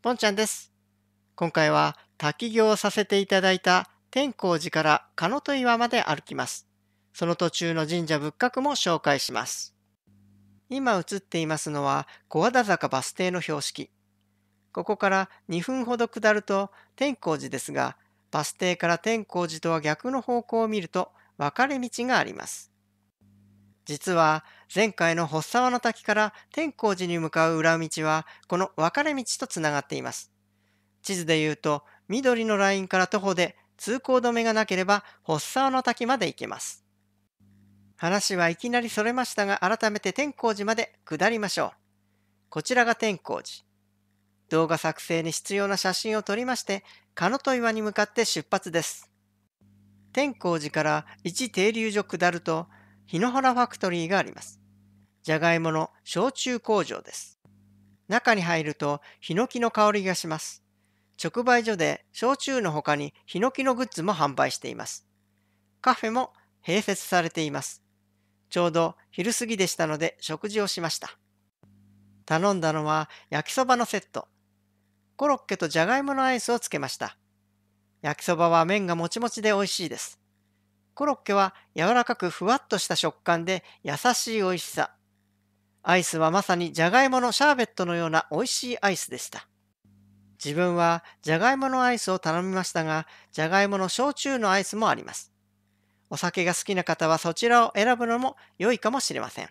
ぽんちゃんです。今回は滝行させていただいた天光寺から鹿野と岩まで歩きます。その途中の神社仏閣も紹介します。今映っていますのは小和田坂バス停の標識。ここから2分ほど下ると天光寺ですが、バス停から天光寺とは逆の方向を見ると分かれ道があります。実は前回の発作の滝から天光寺に向かう裏道はこの分かれ道とつながっています。地図で言うと緑のラインから徒歩で通行止めがなければ発作の滝まで行けます。話はいきなりそれましたが改めて天光寺まで下りましょう。こちらが天光寺。動画作成に必要な写真を撮りまして、カノト岩に向かって出発です。天光寺から一停留所下ると、檜原ファクトリーがあります。じゃがいもの焼酎工場です。中に入るとヒノキの香りがします。直売所で焼酎の他にヒノキのグッズも販売しています。カフェも併設されています。ちょうど昼過ぎでしたので食事をしました。頼んだのは焼きそばのセット。コロッケとじゃがいものアイスをつけました。焼きそばは麺がもちもちで美味しいです。コロッケは柔らかくふわっとした食感で優しい美味しさ。アイスはまさにじゃがいものシャーベットのような美味しいアイスでした。自分はジャガイモのアイスを頼みましたが、ジャガイモの焼酎のアイスもあります。お酒が好きな方はそちらを選ぶのも良いかもしれません。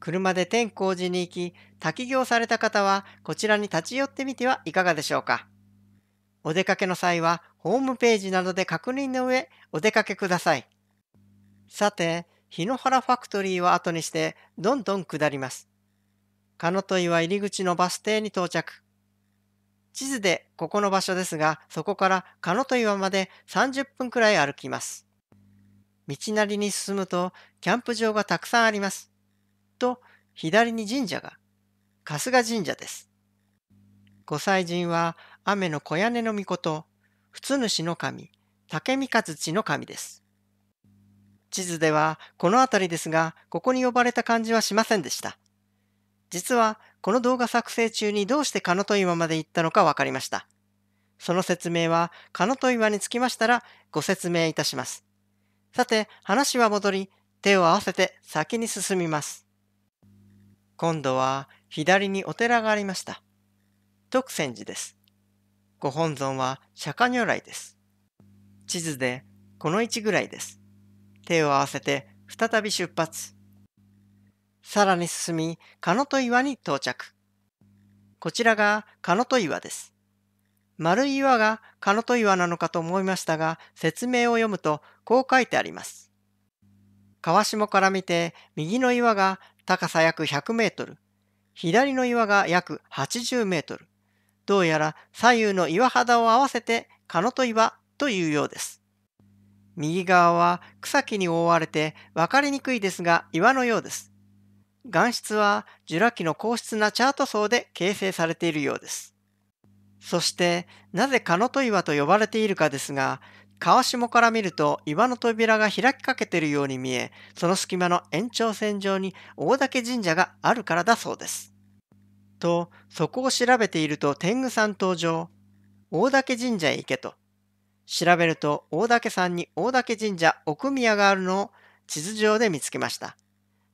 車で天光寺に行き、滝行された方はこちらに立ち寄ってみてはいかがでしょうか。お出かけの際はホームページなどで確認の上、お出かけください。さて、日野原ファクトリーを後にして、どんどん下ります。カノトイは入り口のバス停に到着。地図でここの場所ですが、そこからカノト岩まで30分くらい歩きます。道なりに進むと、キャンプ場がたくさんあります。と、左に神社が、春日神社です。御祭神は雨の小屋根の御事、普通主の神、竹三日土の神です。地図ではこの辺りですが、ここに呼ばれた感じはしませんでした。実は、この動画作成中にどうして鹿戸岩まで行ったのか分かりました。その説明は、鹿戸岩につきましたらご説明いたします。さて、話は戻り、手を合わせて先に進みます。今度は、左にお寺がありました。徳泉寺です。ご本尊は釈迦如来です。地図でこの位置ぐらいです。手を合わせて再び出発。さらに進み、カノト岩に到着。こちらがカノト岩です。丸い岩がカノト岩なのかと思いましたが、説明を読むとこう書いてあります。川下から見て右の岩が高さ約100メートル、左の岩が約80メートル。どうやら左右の岩肌を合わせてカノト岩というようです。右側は草木に覆われて分かりにくいですが岩のようです。岩質はジュラ紀の硬質なチャート層で形成されているようです。そしてなぜカノト岩と呼ばれているかですが、川下から見ると岩の扉が開きかけているように見え、その隙間の延長線上に大嶽神社があるからだそうです。と、そこを調べていると天狗さん登場。大岳神社へ行けと。調べると大さ山に大岳神社奥宮があるのを地図上で見つけました。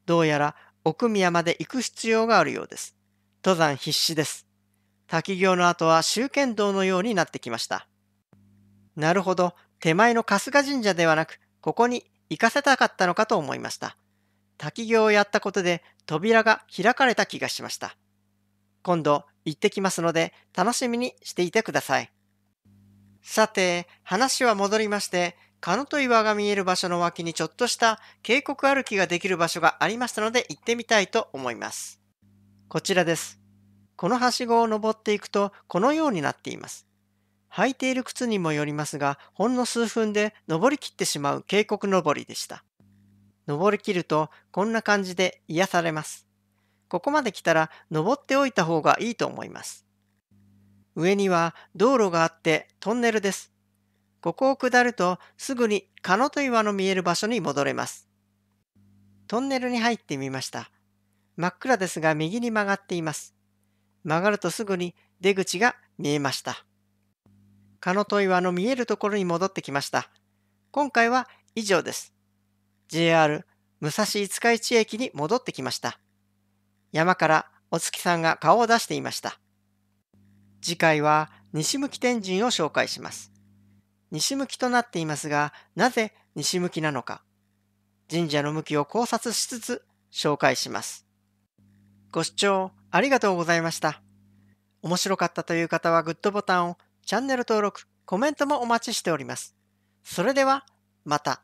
どうやら奥宮まで行く必要があるようです。登山必至です。滝行の後は周剣道のようになってきました。なるほど、手前の春日神社ではなく、ここに行かせたかったのかと思いました。滝行をやったことで扉が開かれた気がしました。今度行ってきますので楽しみにしていてください。さて、話は戻りまして、カノと岩が見える場所の脇にちょっとした渓谷歩きができる場所がありましたので行ってみたいと思います。こちらです。このはしごを登っていくとこのようになっています。履いている靴にもよりますが、ほんの数分で登りきってしまう渓谷登りでした。登りきるとこんな感じで癒されます。ここまで来たら登っておいた方がいいと思います。上には道路があってトンネルです。ここを下るとすぐにカノと岩の見える場所に戻れます。トンネルに入ってみました。真っ暗ですが右に曲がっています。曲がるとすぐに出口が見えました。カノと岩の見えるところに戻ってきました。今回は以上です。JR 武蔵五日市駅に戻ってきました。山からお月さんが顔を出していました。次回は西向き天神を紹介します。西向きとなっていますが、なぜ西向きなのか、神社の向きを考察しつつ紹介します。ご視聴ありがとうございました。面白かったという方はグッドボタンを、チャンネル登録、コメントもお待ちしております。それでは、また。